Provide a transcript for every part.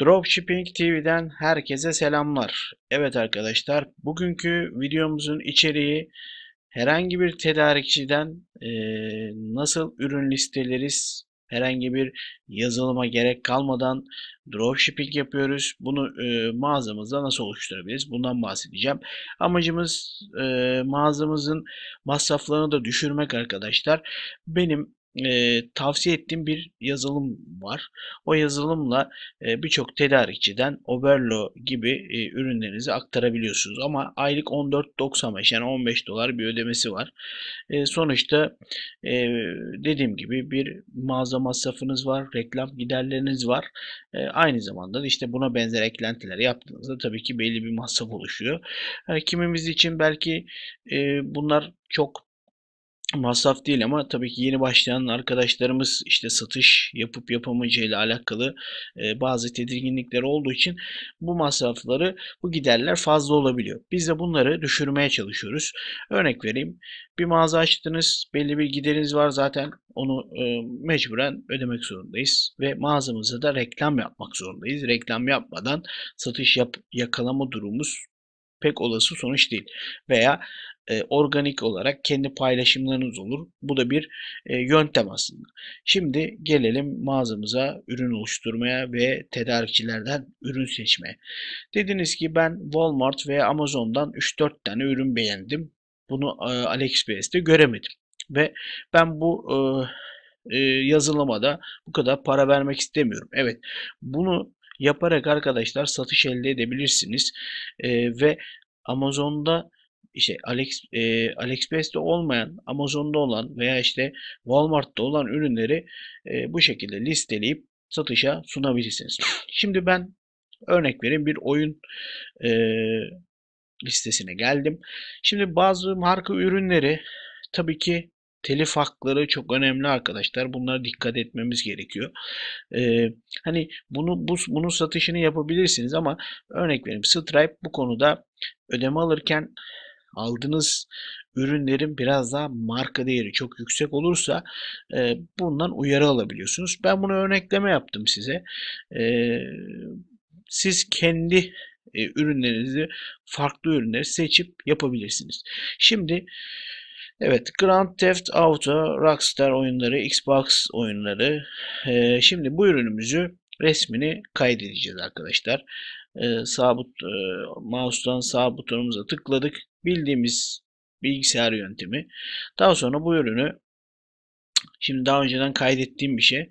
Dropshipping TV'den herkese selamlar. Evet arkadaşlar, bugünkü videomuzun içeriği herhangi bir tedarikçiden e, nasıl ürün listeleriz, herhangi bir yazılıma gerek kalmadan dropshipping yapıyoruz. Bunu e, mağazamızda nasıl oluşturabiliriz? Bundan bahsedeceğim. Amacımız e, mağazamızın masraflarını da düşürmek arkadaşlar. Benim e, tavsiye ettiğim bir yazılım var. O yazılımla e, birçok tedarikçiden Oberlo gibi e, ürünlerinizi aktarabiliyorsunuz. Ama aylık 14.95 yani 15 dolar bir ödemesi var. E, sonuçta e, dediğim gibi bir mağaza masrafınız var, reklam giderleriniz var. E, aynı zamanda da işte buna benzer eklentiler yaptığınızda tabii ki belli bir masraf oluşuyor. E, kimimiz için belki e, bunlar çok masraf değil ama tabii ki yeni başlayan arkadaşlarımız işte satış yapıp yapamayacağı ile alakalı e, bazı tedirginlikler olduğu için bu masrafları bu giderler fazla olabiliyor. Biz de bunları düşürmeye çalışıyoruz. Örnek vereyim. Bir mağaza açtınız, belli bir gideriniz var zaten. Onu e, mecburen ödemek zorundayız ve mağazamıza da reklam yapmak zorundayız. Reklam yapmadan satış yap yakalama durumumuz pek olası sonuç değil. Veya e, organik olarak kendi paylaşımlarınız olur. Bu da bir e, yöntem aslında. Şimdi gelelim mağazamıza ürün oluşturmaya ve tedarikçilerden ürün seçmeye. Dediniz ki ben Walmart ve Amazon'dan 3-4 tane ürün beğendim. Bunu e, AliExpress'te göremedim. Ve ben bu e, e, yazılıma bu kadar para vermek istemiyorum. Evet bunu yaparak arkadaşlar satış elde edebilirsiniz. E, ve Amazon'da işte Alex e, AliExpress'te olmayan, Amazon'da olan veya işte Walmart'ta olan ürünleri e, bu şekilde listeleyip satışa sunabilirsiniz. Şimdi ben örnek vereyim bir oyun e, listesine geldim. Şimdi bazı marka ürünleri tabii ki telif hakları çok önemli arkadaşlar. Bunlara dikkat etmemiz gerekiyor. Ee, hani bunu bu, bunun satışını yapabilirsiniz ama örnek vereyim Stripe bu konuda ödeme alırken aldığınız ürünlerin biraz daha marka değeri çok yüksek olursa e, bundan uyarı alabiliyorsunuz. Ben bunu örnekleme yaptım size. E, siz kendi e, ürünlerinizi farklı ürünleri seçip yapabilirsiniz. Şimdi Evet, Grand Theft Auto, Rockstar oyunları, Xbox oyunları. Ee, şimdi bu ürünümüzü resmini kaydedeceğiz arkadaşlar e, ee, sağ but, e, mouse'dan sağ butonumuza tıkladık. Bildiğimiz bilgisayar yöntemi. Daha sonra bu ürünü Şimdi daha önceden kaydettiğim bir şey.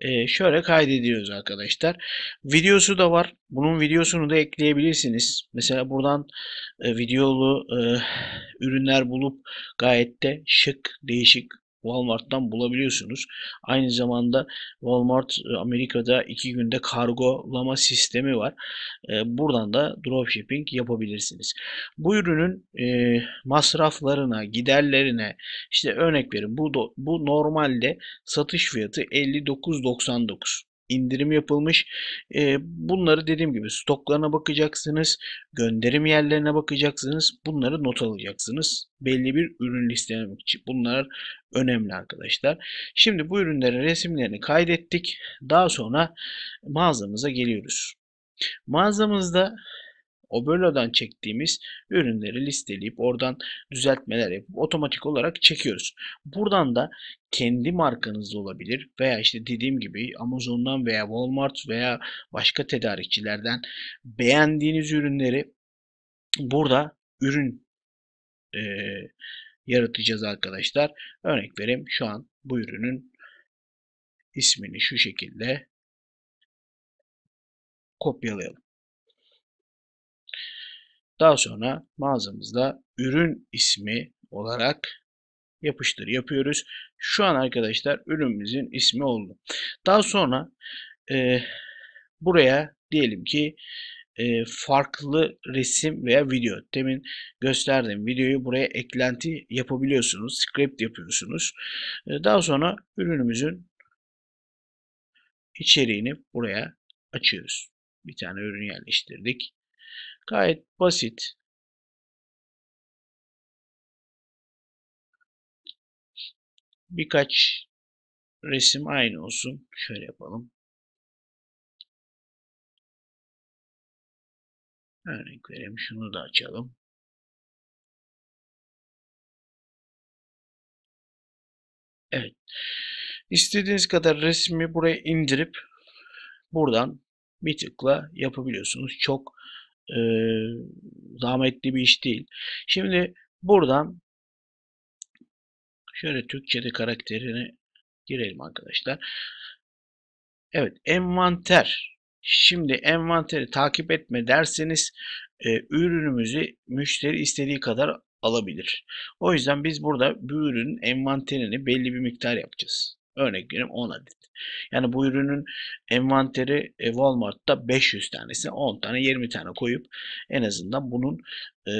Ee, şöyle kaydediyoruz arkadaşlar. Videosu da var. Bunun videosunu da ekleyebilirsiniz. Mesela buradan e, videolu e, ürünler bulup gayet de şık, değişik Walmart'tan bulabiliyorsunuz. Aynı zamanda Walmart e, Amerika'da iki günde kargolama sistemi var. E, buradan da dropshipping yapabilirsiniz. Bu ürünün e, masraflarına, giderlerine işte örnek verin. Bu, bu normalde satış fiyatı 59.99 indirim yapılmış. E, bunları dediğim gibi stoklarına bakacaksınız, gönderim yerlerine bakacaksınız, bunları not alacaksınız. Belli bir ürün listelemek için bunlar önemli arkadaşlar. Şimdi bu ürünlerin resimlerini kaydettik. Daha sonra mağazamıza geliyoruz. Mağazamızda Oberlo'dan çektiğimiz ürünleri listeleyip oradan düzeltmeler yapıp otomatik olarak çekiyoruz. Buradan da kendi markanız olabilir veya işte dediğim gibi Amazon'dan veya Walmart veya başka tedarikçilerden beğendiğiniz ürünleri burada ürün e, yaratacağız arkadaşlar. Örnek vereyim şu an bu ürünün ismini şu şekilde kopyalayalım. Daha sonra mağazamızda ürün ismi olarak yapıştır yapıyoruz. Şu an arkadaşlar ürünümüzün ismi oldu. Daha sonra e, buraya diyelim ki e, farklı resim veya video. Demin gösterdiğim videoyu buraya eklenti yapabiliyorsunuz. Script yapıyorsunuz. E, daha sonra ürünümüzün içeriğini buraya açıyoruz. Bir tane ürün yerleştirdik. Gayet basit. Birkaç resim aynı olsun. Şöyle yapalım. Örnek vereyim. Şunu da açalım. Evet. İstediğiniz kadar resmi buraya indirip buradan bir tıkla yapabiliyorsunuz. Çok e, zahmetli bir iş değil. Şimdi buradan şöyle Türkçe'de karakterini girelim arkadaşlar. Evet envanter. Şimdi envanteri takip etme derseniz e, ürünümüzü müşteri istediği kadar alabilir. O yüzden biz burada bu ürünün envanterini belli bir miktar yapacağız. Örnek veriyorum 10 adet. Yani bu ürünün envanteri e, Walmart'ta 500 tanesi, 10 tane 20 tane koyup en azından bunun e,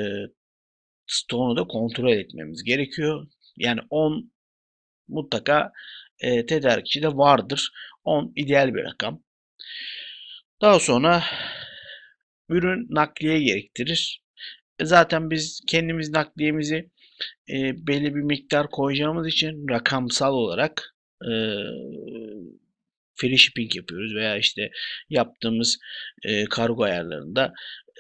stoğunu da kontrol etmemiz gerekiyor. Yani 10 mutlaka e, tedarikçi de vardır. 10 ideal bir rakam. Daha sonra ürün nakliye gerektirir. E, zaten biz kendimiz nakliyemizi e, belli bir miktar koyacağımız için rakamsal olarak e, free shipping yapıyoruz veya işte yaptığımız e, kargo ayarlarında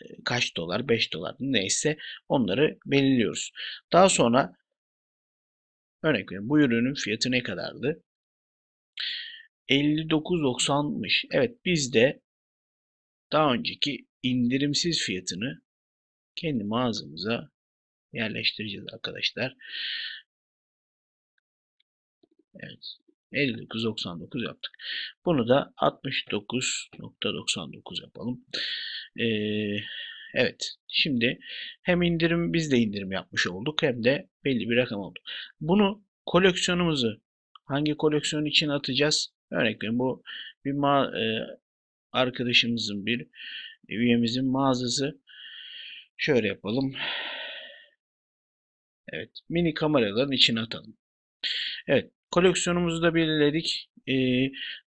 e, kaç dolar 5 dolar neyse onları belirliyoruz. Daha sonra örnek veriyorum bu ürünün fiyatı ne kadardı? 59.90'mış. Evet biz de daha önceki indirimsiz fiyatını kendi mağazamıza yerleştireceğiz arkadaşlar. Evet. 59.99 yaptık. Bunu da 69.99 yapalım. Ee, evet. Şimdi hem indirim biz de indirim yapmış olduk hem de belli bir rakam oldu. Bunu koleksiyonumuzu hangi koleksiyon için atacağız? Örnek veriyorum bu bir ma e, arkadaşımızın bir üyemizin mağazası. Şöyle yapalım. Evet. Mini kameraların içine atalım. Evet. Koleksiyonumuzu da belirledik. E,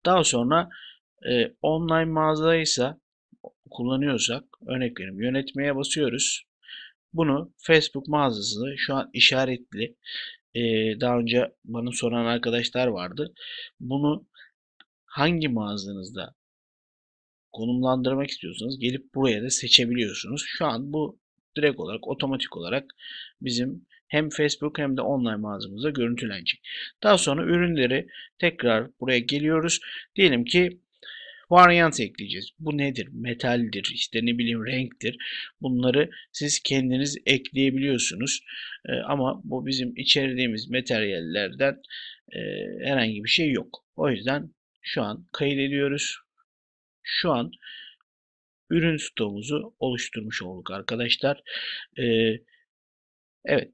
daha sonra e, online mağazaysa kullanıyorsak örnek verim yönetmeye basıyoruz. Bunu Facebook mağazası şu an işaretli. E, daha önce bana soran arkadaşlar vardı. Bunu hangi mağazanızda konumlandırmak istiyorsanız gelip buraya da seçebiliyorsunuz. Şu an bu direkt olarak otomatik olarak bizim hem Facebook hem de online mağazamızda görüntülenecek. Daha sonra ürünleri tekrar buraya geliyoruz. Diyelim ki varyant ekleyeceğiz. Bu nedir? Metaldir, işte ne bileyim renktir. Bunları siz kendiniz ekleyebiliyorsunuz. E, ama bu bizim içerdiğimiz materyallerden e, herhangi bir şey yok. O yüzden şu an kaydediyoruz. Şu an ürün stoğumuzu oluşturmuş olduk arkadaşlar. E, evet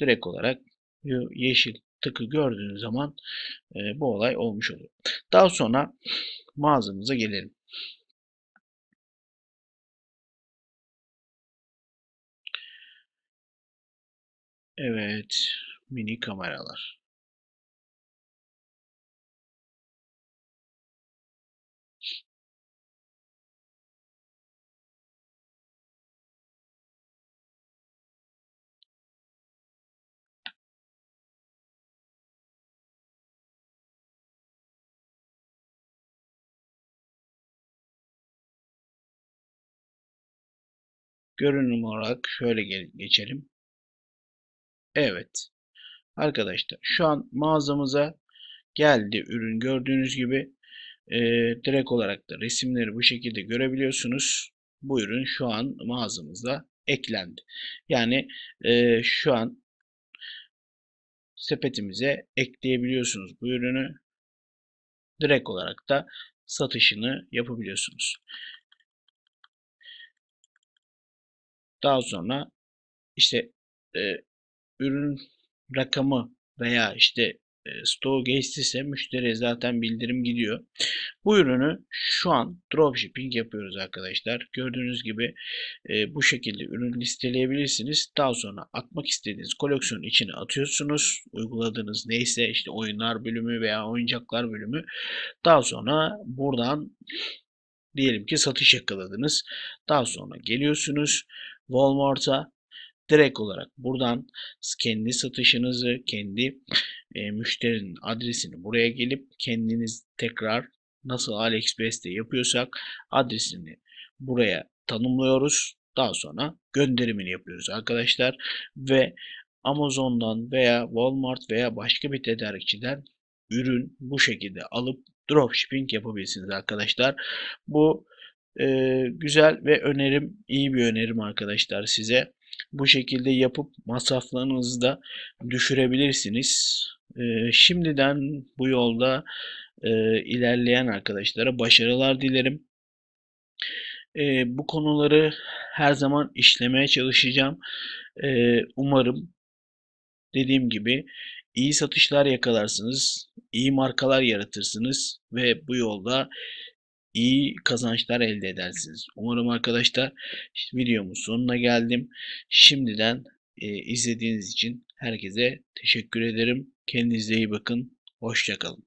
direkt olarak yeşil tıkı gördüğünüz zaman e, bu olay olmuş oluyor. Daha sonra mağazamıza gelelim. Evet, mini kameralar. Görünüm olarak şöyle geçelim. Evet. Arkadaşlar şu an mağazamıza geldi ürün. Gördüğünüz gibi e, direkt olarak da resimleri bu şekilde görebiliyorsunuz. Bu ürün şu an mağazamıza eklendi. Yani e, şu an sepetimize ekleyebiliyorsunuz bu ürünü. Direkt olarak da satışını yapabiliyorsunuz. Daha sonra işte e, ürün rakamı veya işte e, stoğu geçtiyse müşteriye zaten bildirim gidiyor. Bu ürünü şu an dropshipping yapıyoruz arkadaşlar. Gördüğünüz gibi e, bu şekilde ürün listeleyebilirsiniz. Daha sonra atmak istediğiniz koleksiyonun içine atıyorsunuz. Uyguladığınız neyse işte oyunlar bölümü veya oyuncaklar bölümü. Daha sonra buradan diyelim ki satış yakaladınız. Daha sonra geliyorsunuz. Walmart'a direkt olarak buradan kendi satışınızı, kendi e, müşterinin adresini buraya gelip kendiniz tekrar nasıl AliExpress'te yapıyorsak adresini buraya tanımlıyoruz. Daha sonra gönderimini yapıyoruz arkadaşlar ve Amazon'dan veya Walmart veya başka bir tedarikçiden ürün bu şekilde alıp dropshipping yapabilirsiniz arkadaşlar. Bu e, güzel ve önerim iyi bir önerim arkadaşlar size. Bu şekilde yapıp masraflarınızı da düşürebilirsiniz. E, şimdiden bu yolda e, ilerleyen arkadaşlara başarılar dilerim. E, bu konuları her zaman işlemeye çalışacağım. E, umarım dediğim gibi iyi satışlar yakalarsınız, iyi markalar yaratırsınız ve bu yolda iyi kazançlar elde edersiniz. Umarım arkadaşlar videomun sonuna geldim. Şimdiden e, izlediğiniz için herkese teşekkür ederim. Kendinize iyi bakın. Hoşçakalın.